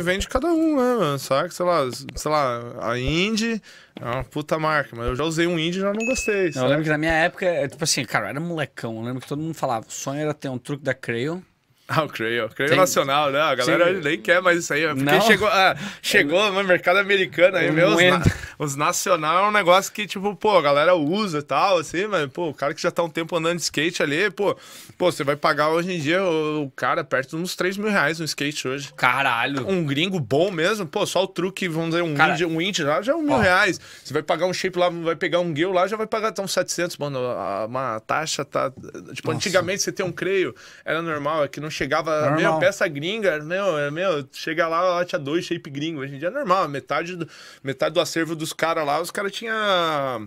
vende vem de cada um, né, mano? Sei lá, sei lá, a Indy é uma puta marca, mas eu já usei um Indy e já não gostei. Não, eu lembro que na minha época, é, tipo assim, cara, eu era molecão. Eu lembro que todo mundo falava, o sonho era ter um truque da Crayon Ah, o creio é Tem... nacional, né? A galera Sim. nem quer mais isso aí. Porque não. chegou, ah, chegou no mercado americano aí, meu. Os, na... os, nacional é um negócio que, tipo, pô, a galera usa e tal, assim, mas, pô, o cara que já tá um tempo andando de skate ali, pô, pô, você vai pagar hoje em dia o, o cara perto de uns 3 mil reais no skate hoje. Caralho. Um gringo bom mesmo, pô, só o truque, vamos dizer, um cara... indie, um indie lá já é um mil reais. Você vai pagar um shape lá, vai pegar um guil lá, já vai pagar até tá, uns 700, mano. A, uma taxa tá. Tipo, Nossa. antigamente você ter um creio era normal, é que não chegava, normal. meu, peça gringa, meu, meu, chega lá, lá tinha dois shape gringo. Hoje em dia é normal, metade do, metade do acervo dos caras lá, os caras tinha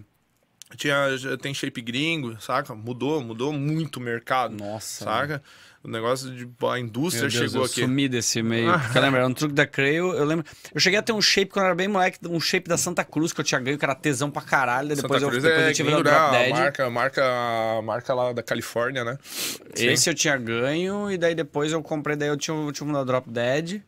tinha tem shape gringo, saca? Mudou, mudou muito o mercado. Nossa. Saca? Mano. O negócio de a indústria Deus, chegou eu aqui. Eu sumi desse meio. Porque eu lembro, era um truque da Creio. Eu lembro. Eu cheguei a ter um shape quando eu era bem moleque, um shape da Santa Cruz que eu tinha ganho, que era tesão pra caralho. Depois Santa eu, depois é eu tive no Drop né? Dead. Marca, marca, marca lá da Califórnia, né? Esse Sim. eu tinha ganho, e daí depois eu comprei, daí eu tinha o último da Drop Dead.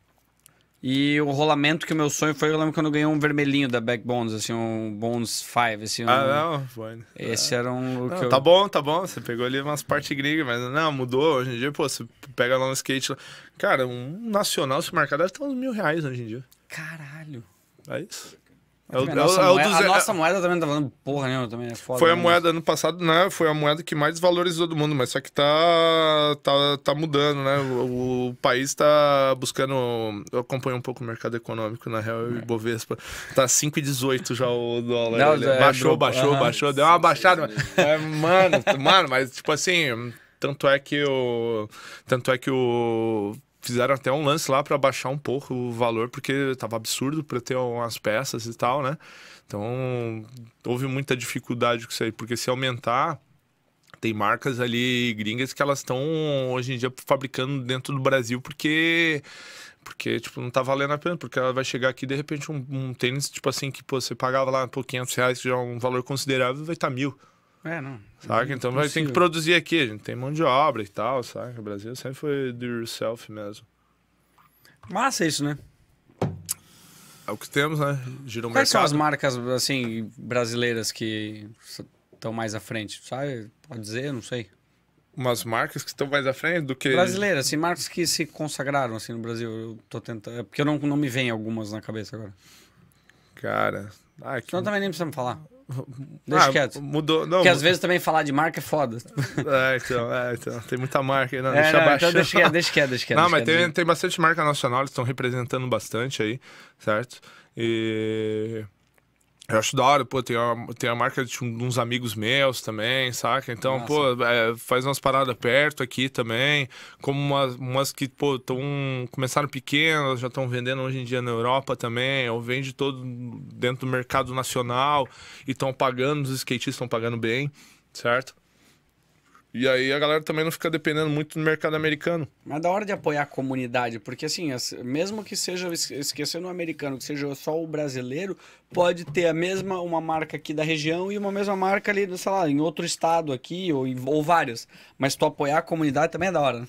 E o rolamento que o meu sonho foi, eu lembro quando eu ganhei um vermelhinho da Backbones, assim, um Bones 5, assim. Ah, um... Ah, não, foi. Esse ah. era um... Não, eu... Tá bom, tá bom, você pegou ali umas partes gringas, mas não, mudou, hoje em dia, pô, você pega lá um skate, cara, um nacional, se marcar, deve estar uns mil reais hoje em dia. Caralho. É isso. É, é, o, nossa, é, moeda, é a nossa moeda também tá falando porra nenhuma, também é foda. Foi a moeda, ano passado, né? Foi a moeda que mais valorizou do mundo, mas só que tá, tá, tá mudando, né? O, o país tá buscando. Eu acompanho um pouco o mercado econômico, na real, e é. Bovespa. Tá 5,18 já o dólar. Não, ele, é, baixou, baixou, uhum. baixou, deu uma baixada. mano, mano, mas tipo assim, tanto é que o. Tanto é que o fizeram até um lance lá para baixar um pouco o valor, porque tava absurdo para ter umas peças e tal, né? Então, houve muita dificuldade com isso aí, porque se aumentar, tem marcas ali gringas que elas estão hoje em dia fabricando dentro do Brasil porque porque tipo não tá valendo a pena, porque ela vai chegar aqui de repente um, um tênis tipo assim que pô, você pagava lá por 500 reais que já é um valor considerável vai estar tá mil é, não. Saca? Então é vai ter que produzir aqui, a gente tem mão de obra e tal, saca? O Brasil sempre foi do yourself mesmo. Massa isso, né? É o que temos, né? Gira o Quais mercado. são as marcas, assim, brasileiras que estão mais à frente? Sabe? Pode dizer, não sei. Umas marcas que estão mais à frente do que. Brasileiras, assim, marcas que se consagraram, assim, no Brasil. Eu tô tentando. É porque eu não, não me vem algumas na cabeça agora. Cara. Ah, que... Então também nem precisa me falar. Deixa ah, quieto. Mudou. Não, Porque às vezes também falar de marca é foda. É, então, é, então. Tem muita marca aí. Não, é, deixa não, então abaixar. Então deixa quieto, deixa quieto, deixa quieto. Não, deixa mas quieto. Tem, tem bastante marca nacional, eles estão representando bastante aí, certo? E eu acho da hora, pô, tem, tem a marca de, de uns amigos meus também, saca? Então, Nossa. pô, é, faz umas paradas perto aqui também, como umas, umas que, pô, tão, começaram pequenas, já estão vendendo hoje em dia na Europa também, ou vende todo dentro do mercado nacional e estão pagando, os skatistas estão pagando bem, certo? E aí a galera também não fica dependendo muito do mercado americano. Mas da hora de apoiar a comunidade, porque assim, mesmo que seja esquecendo o americano, que seja só o brasileiro, pode ter a mesma uma marca aqui da região e uma mesma marca ali, sei lá, em outro estado aqui ou, ou vários. Mas tu apoiar a comunidade também é da hora. Né?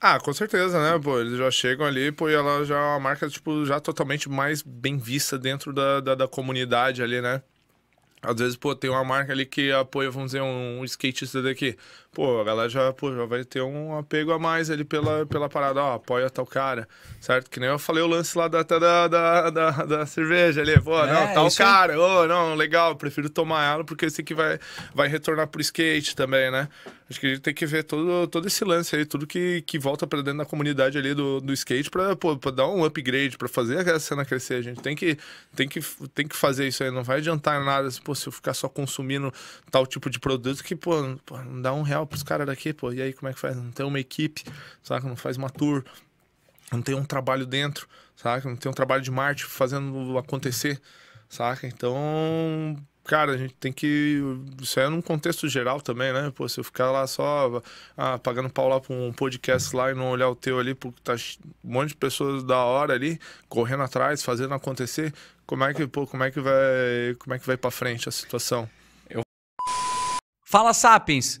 Ah, com certeza, né? Pô, eles já chegam ali, pô, e ela já é uma marca, tipo, já totalmente mais bem vista dentro da, da, da comunidade ali, né? Às vezes, pô, tem uma marca ali que apoia, vamos dizer, um skatista daqui pô, a galera já, pô, já vai ter um apego a mais ali pela, pela parada, ó, apoia tal cara, certo? Que nem eu falei o lance lá da, da, da, da, da cerveja ali, pô, é, não, tal cara, ô, oh, não, legal, prefiro tomar ela porque esse que vai, vai retornar pro skate também, né? Acho que a gente tem que ver todo, todo esse lance aí, tudo que, que volta para dentro da comunidade ali do, do skate para dar um upgrade, para fazer a cena crescer. A gente tem que, tem, que, tem que fazer isso aí, não vai adiantar nada pô, se eu ficar só consumindo tal tipo de produto que, pô, não dá um real real pros caras daqui, pô, e aí como é que faz? Não tem uma equipe, saca? Não faz uma tour, não tem um trabalho dentro, saca? Não tem um trabalho de Marte fazendo acontecer, saca? Então, cara, a gente tem que. Isso é num contexto geral também, né? Pô, se eu ficar lá só ah, pagando pau lá pra um podcast lá e não olhar o teu ali, porque tá um monte de pessoas da hora ali, correndo atrás, fazendo acontecer, como é que, pô, como é que vai. Como é que vai pra frente a situação? Eu... Fala, Sapiens!